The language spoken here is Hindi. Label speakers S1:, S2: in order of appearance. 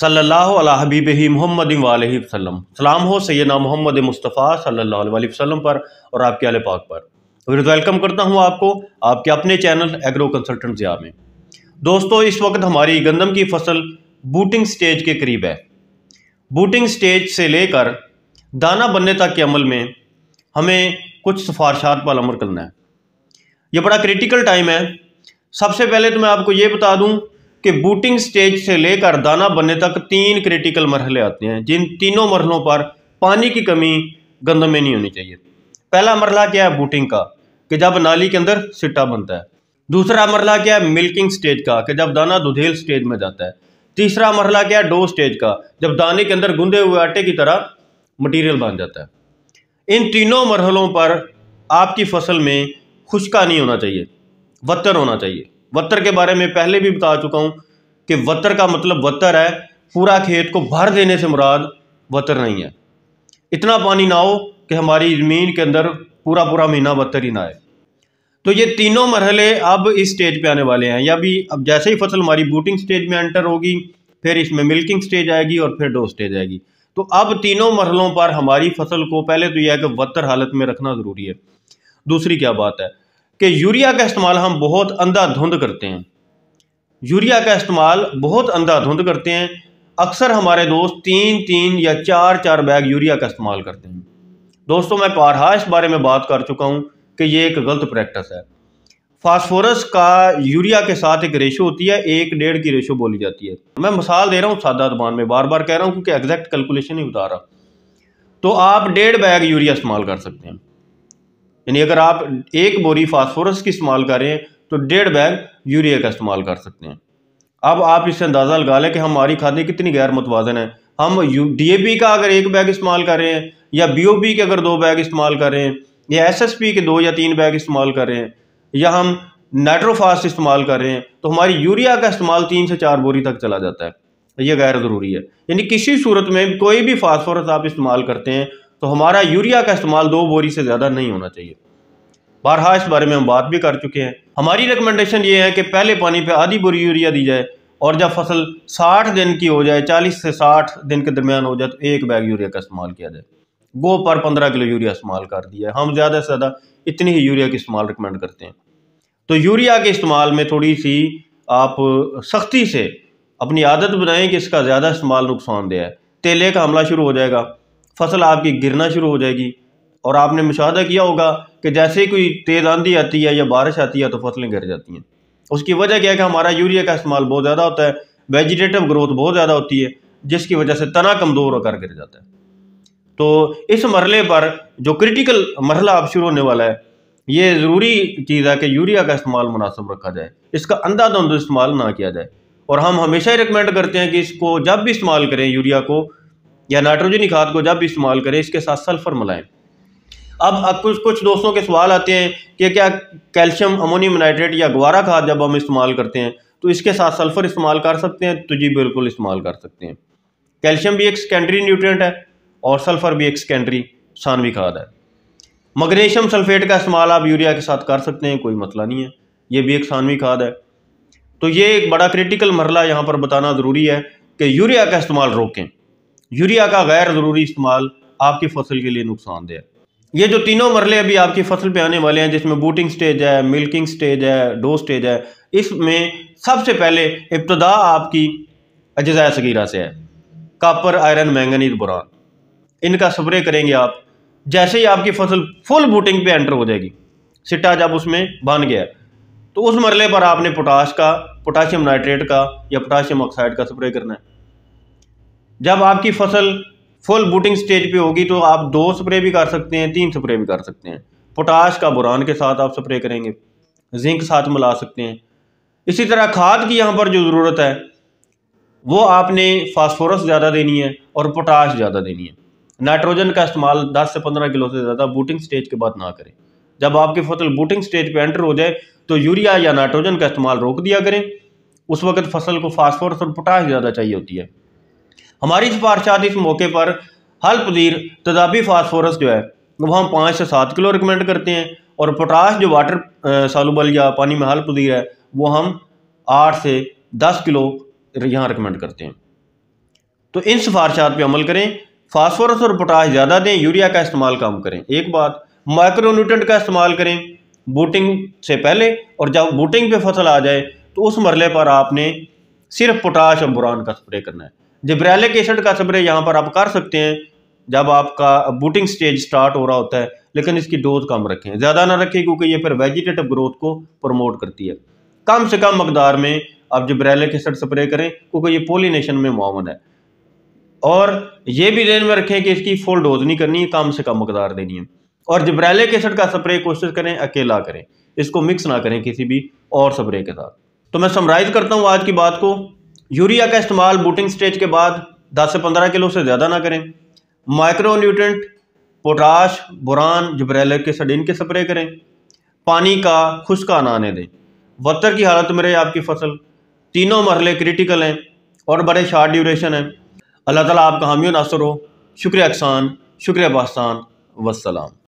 S1: सल्ला हबीब ही मोहम्मद वसलम सलाम हो सैदना मोहम्मद मुस्तफ़ा सल्ला वसलम पर और आपके आल पाक पर फिर वेलकम करता हूँ आपको आपके अपने चैनल एग्रो कंसल्टेंट ज़िया में दोस्तों इस वक्त हमारी गंदम की फसल बूटिंग स्टेज के करीब है बूटिंग स्टेज से लेकर दाना बनने तक के अमल में हमें कुछ सिफारशात पर अमर करना है यह बड़ा क्रिटिकल टाइम है सबसे पहले तो मैं आपको ये बता दूँ कि बूटिंग स्टेज से लेकर दाना बनने तक तीन क्रिटिकल मरहले आते हैं जिन तीनों मरहलों पर पानी की कमी गंदम में नहीं होनी चाहिए पहला मरला क्या है बूटिंग का कि जब नाली के अंदर सिट्टा बनता है दूसरा मरला क्या है मिल्किंग स्टेज का कि जब दाना दुधेल स्टेज में जाता है तीसरा मरला क्या है डो स्टेज का जब दाने के अंदर गूंधे हुए आटे की तरह मटीरियल बन जाता है इन तीनों मरहलों पर आपकी फसल में खुशका नहीं होना चाहिए वत्तर होना चाहिए वत्तर के बारे में पहले भी बता चुका हूँ कि वत्तर का मतलब वत्तर है पूरा खेत को भर देने से मुराद वत्तर नहीं है इतना पानी ना हो कि हमारी ज़मीन के अंदर पूरा पूरा महीना वत्तर ही ना आए तो ये तीनों मरहले अब इस स्टेज पे आने वाले हैं या भी अब जैसे ही फसल हमारी बूटिंग स्टेज में एंटर होगी फिर इसमें मिल्किंग स्टेज आएगी और फिर डो स्टेज आएगी तो अब तीनों मरहलों पर हमारी फसल को पहले तो यह है कि वत्तर हालत में रखना ज़रूरी है दूसरी क्या बात है कि यूरिया का इस्तेमाल हम बहुत अंधाधुंध करते हैं यूरिया का इस्तेमाल बहुत अंधाधुंध करते हैं अक्सर हमारे दोस्त तीन तीन या चार चार बैग यूरिया का इस्तेमाल करते हैं दोस्तों मैं पारहा इस बारे में बात कर चुका हूँ कि ये एक गलत प्रैक्टिस है फास्फोरस का यूरिया के साथ एक रेशो होती है एक डेढ़ की रेशो बोली जाती है मैं मिसाल दे रहा हूँ सादा जबान में बार बार कह रहा हूँ क्योंकि एग्जैक्ट कैलकुलेशन ही बता रहा तो आप डेढ़ बैग यूरिया इस्तेमाल कर सकते हैं यानी अगर आप एक बोरी फास्फोरस की इस्तेमाल कर रहे हैं तो डेढ़ बैग यूरिया का इस्तेमाल कर सकते हैं अब आप इससे अंदाज़ा लगा लें कि हमारी खादें कितनी गैर मुतवाजन है हम डी का अगर एक बैग इस्तेमाल कर रहे हैं या बी के अगर दो बैग इस्तेमाल कर रहे हैं या एस के दो या तीन बैग इस्तेमाल कर रहे हैं या हम नाइट्रोफास्ट इस्तेमाल कर रहे हैं तो हमारी यूरिया का इस्तेमाल तीन से चार बोरी तक चला जाता है यह गैर ज़रूरी है यानी किसी सूरत में कोई भी फास्फोरस आप इस्तेमाल करते हैं तो हमारा यूरिया का इस्तेमाल दो बोरी से ज़्यादा नहीं होना चाहिए बारहा इस बारे में हम बात भी कर चुके हैं हमारी रिकमेंडेशन ये है कि पहले पानी पे आधी बोरी यूरिया दी जाए और जब फसल 60 दिन की हो जाए 40 से 60 दिन के दरमियान हो जाए तो एक बैग यूरिया का इस्तेमाल किया जाए गो पर 15 किलो यूरिया इस्तेमाल कर दिया है हम ज़्यादा से ज़्यादा इतनी ही यूरिया का इस्तेमाल रिकमेंड करते हैं तो यूरिया के इस्तेमाल में थोड़ी सी आप सख्ती से अपनी आदत बनाएं कि इसका ज़्यादा इस्तेमाल नुकसानदेह है तेले का हमला शुरू हो जाएगा फसल आपकी गिरना शुरू हो जाएगी और आपने मुशाह किया होगा कि जैसे ही कोई तेज़ आंधी आती है या बारिश आती है तो फसलें गिर जाती हैं उसकी वजह क्या है कि हमारा यूरिया का इस्तेमाल बहुत ज़्यादा होता है वेजिटेटिव ग्रोथ बहुत ज़्यादा होती है जिसकी वजह से तना कमज़ोर होकर गिर जाता है तो इस मरले पर जो क्रिटिकल मरला अब शुरू होने वाला है ये ज़रूरी चीज़ है कि यूरिया का इस्तेमाल मुनासब रखा जाए इसका अंधाधुंध इस्तेमाल ना किया जाए और हम हमेशा ही रिकमेंड करते हैं कि इसको जब भी इस्तेमाल करें यूरिया को या नाइट्रोजनी खाद को जब भी इस्तेमाल करें इसके साथ सल्फ़र मिलाएं अब कुछ कुछ दोस्तों के सवाल आते हैं कि क्या कैल्शियम अमोनियम नाइट्रेट या गुवारा खाद जब हम इस्तेमाल करते हैं तो इसके साथ सल्फ़र इस्तेमाल कर सकते हैं तो जी बिल्कुल इस्तेमाल कर सकते हैं कैल्शियम भी एक सेकेंडरी न्यूट्रिएंट है और सल्फ़र भी एक सेकेंडरी सानवी खाद है मग्नीशियम सल्फेट का इस्तेमाल आप यूरिया के साथ कर सकते हैं कोई मसला नहीं है ये भी एक सानवी खाद है तो ये एक बड़ा क्रिटिकल मरला यहाँ पर बताना ज़रूरी है कि यूरिया का इस्तेमाल रोकें यूरिया का गैर ज़रूरी इस्तेमाल आपकी फसल के लिए नुकसानदेह है ये जो तीनों मरले अभी आपकी फसल पे आने वाले हैं जिसमें बूटिंग स्टेज है मिल्किंग स्टेज है डो स्टेज है इसमें सबसे पहले इब्तदा आपकी अज़ाय सगीरा से है कापर आयरन मैंगनीज बुरान इनका स्प्रे करेंगे आप जैसे ही आपकी फसल फुल बूटिंग पे एंटर हो जाएगी सिट्टा जब उसमें बन गया तो उस मरले पर आपने पोटाश का पोटाशियम नाइट्रेट का या पोटाशियम ऑक्साइड का स्प्रे करना है जब आपकी फसल फुल बूटिंग स्टेज पे होगी तो आप दो स्प्रे भी कर सकते हैं तीन स्प्रे भी कर सकते हैं पोटाश का बुरान के साथ आप स्प्रे करेंगे जिंक साथ मिला सकते हैं इसी तरह खाद की यहाँ पर जो ज़रूरत है वो आपने फास्फोरस ज़्यादा देनी है और पोटाश ज़्यादा देनी है नाइट्रोजन का इस्तेमाल 10 से 15 किलो से ज़्यादा बूटिंग स्टेज के बाद ना करें जब आपकी फसल बूटिंग स्टेज पर एंटर हो जाए तो यूरिया या नाइट्रोजन का इस्तेमाल रोक दिया करें उस वक्त फसल को फास्फोरस और पोटाश ज़्यादा चाहिए होती है हमारी सिफारशात इस मौके पर हल पदीर तदाबी फास्फोरस जो है वह हम पाँच से सात किलो रिकमेंड करते हैं और पोटाश जो वाटर सालूबल या पानी में हल पदीर है वो हम आठ से दस किलो यहाँ रिकमेंड करते हैं तो इन सिफारशात पर अमल करें फास्फोरस और पोटाश ज़्यादा दें यूरिया का इस्तेमाल कम करें एक बात माइक्रोन्यूट्रेंट का इस्तेमाल करें बूटिंग से पहले और जब बूटिंग पे फसल आ जाए तो उस मरले पर आपने सिर्फ पोटाश और बुरान का स्प्रे करना है जिब्रैलिक एसिड का स्प्रे यहाँ पर आप कर सकते हैं जब आपका बूटिंग स्टेज स्टार्ट हो रहा होता है लेकिन इसकी डोज कम रखें ज़्यादा ना रखें क्योंकि ये फिर वेजिटेटिव ग्रोथ को प्रमोट करती है कम से कम मकदार में आप जिब्रैलिक एसिड स्प्रे करें क्योंकि ये पोलिनेशन में मामन है और ये भी ध्यान में रखें कि इसकी फुल डोज नहीं करनी है कम से कम मकदार देनी है और जिब्रैलिक एसिड का स्प्रे कोशिश करें अकेला करें इसको मिक्स ना करें किसी भी और स्प्रे के साथ तो मैं समराइज करता हूँ आज की बात को यूरिया का इस्तेमाल बूटिंग स्टेज के बाद 10 से 15 किलो से ज़्यादा ना करें माइक्रो न्यूट्रेंट पोटाश बुरान के सडिन के स्प्रे करें पानी का खुशका ना आने दें वत्तर की हालत में रहे आपकी फसल तीनों मरले क्रिटिकल हैं और बड़े शार्ट ड्यूरेशन हैं अल्लाह ताला आपका हामी नासर हो शुक्रिया अकसान शुक्रिया पाकिस्तान वसलाम